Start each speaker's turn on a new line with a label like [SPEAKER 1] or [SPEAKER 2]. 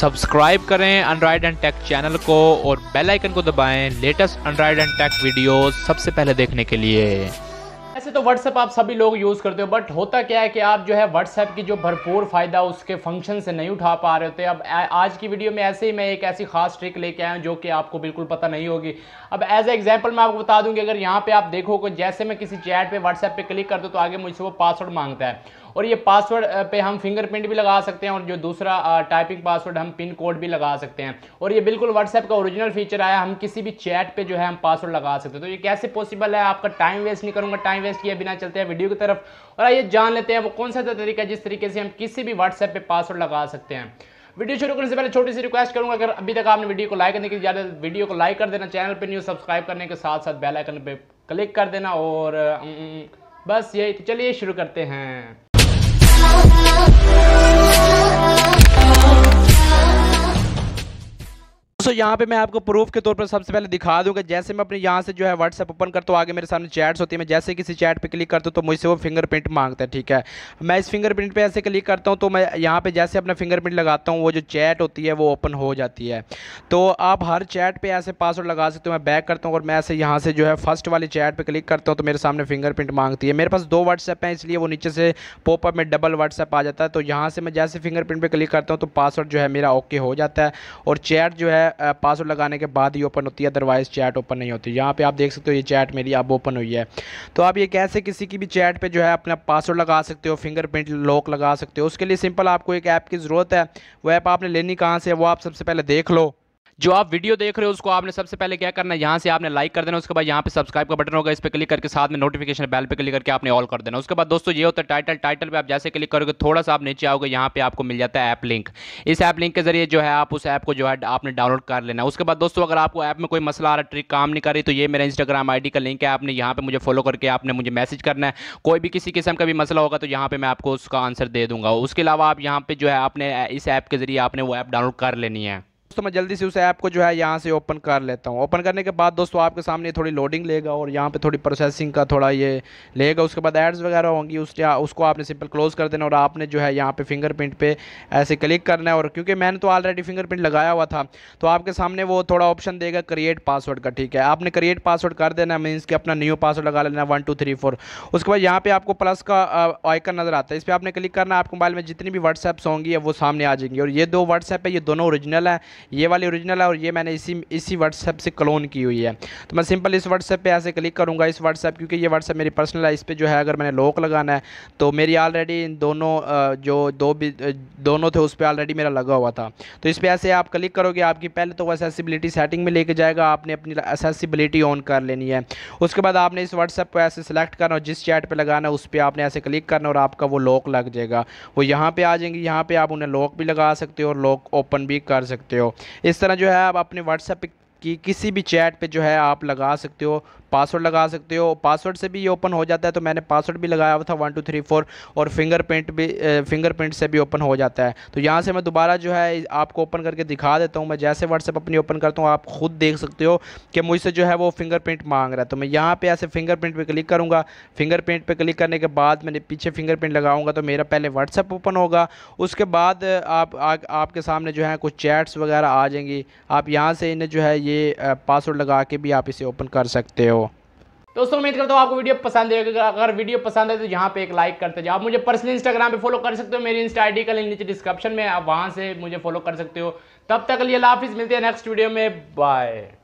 [SPEAKER 1] Subscribe करें Android and take channel को और बेल आइकन को दबाएं latest Android and tech videos सबसे पहले देखने के लिए ऐसे तो व्हाट्सएप आप सभी लोग यूज़ करते हो बट होता क्या है कि आप जो है व्हाट्सएप की जो भरपूर फ़ायदा उसके फंक्शन से नहीं उठा पा रहे होते अब आज की वीडियो में ऐसे ही मैं एक ऐसी खास ट्रिक लेके आया हूँ जो कि आपको बिल्कुल पता नहीं होगी अब एज ए एग्जाम्पल मैं आपको बता दूँगी अगर यहाँ पे आप देखोगे जैसे मैं किसी चैट पर व्हाट्सएप पर क्लिक कर दो तो आगे मुझसे वो पासवर्ड मांगता है और ये पासवर्ड पे हम फिंगरप्रिंट भी लगा सकते हैं और जो दूसरा टाइपिंग पासवर्ड हम पिन कोड भी लगा सकते हैं और ये बिल्कुल व्हाट्सएप का ओरिजिनल फीचर आया हम किसी भी चैट पे जो है हम पासवर्ड लगा सकते हैं तो ये कैसे पॉसिबल है आपका टाइम वेस्ट नहीं करूँगा टाइम वेस्ट किया बिना चलते हैं वीडियो की तरफ और आइए जान लेते हैं वो कौन सा तरीका जिस तरीके से हम किसी भी व्हाट्सएप पर पासवर्ड लगा सकते हैं वीडियो शुरू करने से पहले छोटी सी रिक्वेस्ट करूंगा अगर अभी तक आपने वीडियो को लाइक करने की ज़्यादा वीडियो को लाइक कर देना चैनल पर न्यूज सब्सक्राइब करने के साथ साथ बेल आइकन पे क्लिक कर देना और बस यही तो चलिए शुरू करते हैं
[SPEAKER 2] Oh. दोस्तों यहाँ पे मैं आपको प्रूफ के तौर पर सबसे पहले दिखा दूंगा जैसे मैं अपने यहाँ से जो है व्हाट्सएप ओपन करता हूँ आगे मेरे सामने चैट्स होती है मैं जैसे किसी चैट पे क्लिक करता हूँ तो मुझसे वो फिंगरप्रिंट मांगता है ठीक है मैं इस फिंगरप्रिंट पे ऐसे क्लिक करता हूँ तो मैं यहाँ पे जैसे अपना फिंगरप्रिंट लगाता हूँ वो जो चैट होती है वो ओपन हो जाती है तो आप हर चैट पर ऐसे पासवर्ड लगा सकते हो मैं बैक करता हूँ और मैं ऐसे यहाँ से जो है फर्स्ट वाली चैट पर क्लिक करता हूँ तो मेरे सामने फिंगरप्रिंट मांगती है मेरे पास दो व्हाट्सएप हैं इसलिए वो नीचे से पॉपअप में डबल व्हाट्सएप आ जाता है तो यहाँ से मैं जैसे फिंगरप्रिंट पर क्लिक करता हूँ तो पासवर्ड जो है मेरा ओके हो जाता है और चैट जो है पासवर्ड लगाने के बाद ही ओपन होती है अदरवाइज़ चैट ओपन नहीं होती यहाँ पे आप देख सकते हो ये चैट मेरी अब ओपन हुई है तो आप ये कैसे किसी की भी चैट पे जो है अपना पासवर्ड लगा सकते हो फिंगरप्रिंट लॉक लगा सकते हो उसके लिए सिंपल आपको एक ऐप की ज़रूरत है वो ऐप आपने लेनी कहाँ से वो आप सबसे पहले देख लो जो आप वीडियो देख
[SPEAKER 1] रहे हो उसको आपने सबसे पहले क्या करना है यहाँ से आपने लाइक कर देना उसके बाद यहाँ पे सब्सक्राइब का बटन होगा इस पर क्लिक करके साथ में नोटिफिकेशन बेल पे क्लिक करके आपने ऑल कर देना उसके बाद दोस्तों ये होता है टाइटल टाइटल पर आप जैसे क्लिक करोगे थोड़ा सा आप नीचे आओगे यहाँ पे आपको मिल जाता है ऐप लिंक इस ऐप लिंक के जरिए जो है आप उस ऐप को जो है आपने डाउनलोड कर लेना उसके बाद दोस्तों अगर आपको ऐप में कोई मसला आ रहा ट्रिक काम नहीं कर रही तो ये मेरा इंस्टाग्राम आई का लिंक है आपने यहाँ पर मुझे फॉलो करके आपने मुझे मैसेज करना है कोई भी किसी किस्म का भी मसला होगा तो यहाँ पर मैं आपको उसका आंसर दे दूँगा उसके अलावा आप यहाँ पर जो है आपने इस ऐप के जरिए आपने वो ऐप डाउनलोड कर लेनी है
[SPEAKER 2] दोस्तों मैं जल्दी से उस ऐप को जो है यहाँ से ओपन कर लेता हूँ ओपन करने के बाद दोस्तों आपके सामने थोड़ी लोडिंग लेगा और यहाँ पे थोड़ी प्रोसेसिंग का थोड़ा ये लेगा उसके बाद एड्स वगैरह होंगी उस उसको आपने सिंपल क्लोज़ कर देना और आपने जो है यहाँ पे फिंगरप्रिंट पे ऐसे क्लिक करना है और क्योंकि मैंने तो ऑलरेडी फिंगरप्रिंट लगाया हुआ था तो आपके सामने वो थोड़ा ऑप्शन देगा क्रिएट पासवर्ड का ठीक है आपने क्रिएट पासवर्ड कर देना मीन्स कि अपना न्यू पासवर्ड लगा लेना वन टू थ्री फोर उसके बाद यहाँ पर आपको प्लस का आइकन नज़र आता है इस पर आपने क्लिक करना आपके मोबाइल में जितनी भी व्हाट्सएप्स होंगी वो सामने आ जाएंगी और ये दो व्हाट्सएप है ये दोनों ओरिजिनल है ये वाली ओरिजिनल है और ये मैंने इसी इसी व्हाट्सएप से क्लोन की हुई है तो मैं सिंपल इस व्हाट्सएप पे ऐसे क्लिक करूँगा इस व्हाट्सएप क्योंकि ये व्हाट्सएप मेरी पर्सनल है इस पर जो है अगर मैंने लॉक लगाना है तो मेरी ऑलरेडी इन दोनों जो दो भी दोनों थे उस पर ऑलरेडी मेरा लगा हुआ था तो इस पर ऐसे आप क्लिक करोगे आपकी पहले तो असेसिबिलिटी सेटिंग में लेके जाएगा आपने अपनी असेसिबिलिटी ऑन कर लेनी है उसके बाद आपने इस व्हाट्सएप को ऐसे सेलेक्ट करना और जिस चैट पर लगाना है उस पर आपने ऐसे क्लिक करना और आपका वो लॉक लग जाएगा वो यहाँ पर आ जाएंगे यहाँ पर आप उन्हें लॉक भी लगा सकते हो और लॉक ओपन भी कर सकते हो इस तरह जो है आप अपने व्हाट्सएप की किसी भी चैट पे जो है आप लगा सकते हो पासवर्ड लगा सकते हो पासवर्ड से भी ये ओपन हो जाता है तो मैंने पासवर्ड भी लगाया हुआ था वन टू थ्री फोर और फिंगरप्रिंट भी फिंगरप्रिंट से भी ओपन हो जाता है तो यहाँ से मैं दोबारा जो है आपको ओपन करके दिखा देता हूँ मैं जैसे व्हाट्सएप अपनी ओपन करता हूँ आप खुद देख सकते हो कि मुझसे जो है वो फिंगरप्रिंट मांग रहा है तो मैं यहाँ पर ऐसे फिंगरप्रिंट पर क्लिक करूँगा फिंगरप्रिंट पर क्लिक करने के बाद मैंने पीछे फिंगरप्रिंट लगाऊंगा तो मेरा पहले व्हाट्सएप ओपन होगा उसके बाद आप आपके सामने जो है कुछ चैट्स वगैरह आ जाएंगी आप यहाँ से इन्हें जो है ये पासवर्ड लगा के भी आप इसे ओपन कर सकते हो
[SPEAKER 1] दोस्तों उम्मीद करता हूँ आपको वीडियो पसंद आएगा अगर वीडियो पसंद है तो यहाँ पे एक लाइक करते जाओ आप मुझे पर्सनल इंस्टाग्राम पे फॉलो कर सकते हो मेरी इंस्टा डी का लिंक नीचे डिस्क्रिप्शन में आप वहाँ से मुझे फॉलो कर सकते हो तब तक लिए लाफिज मिलते हैं नेक्स्ट वीडियो में बाय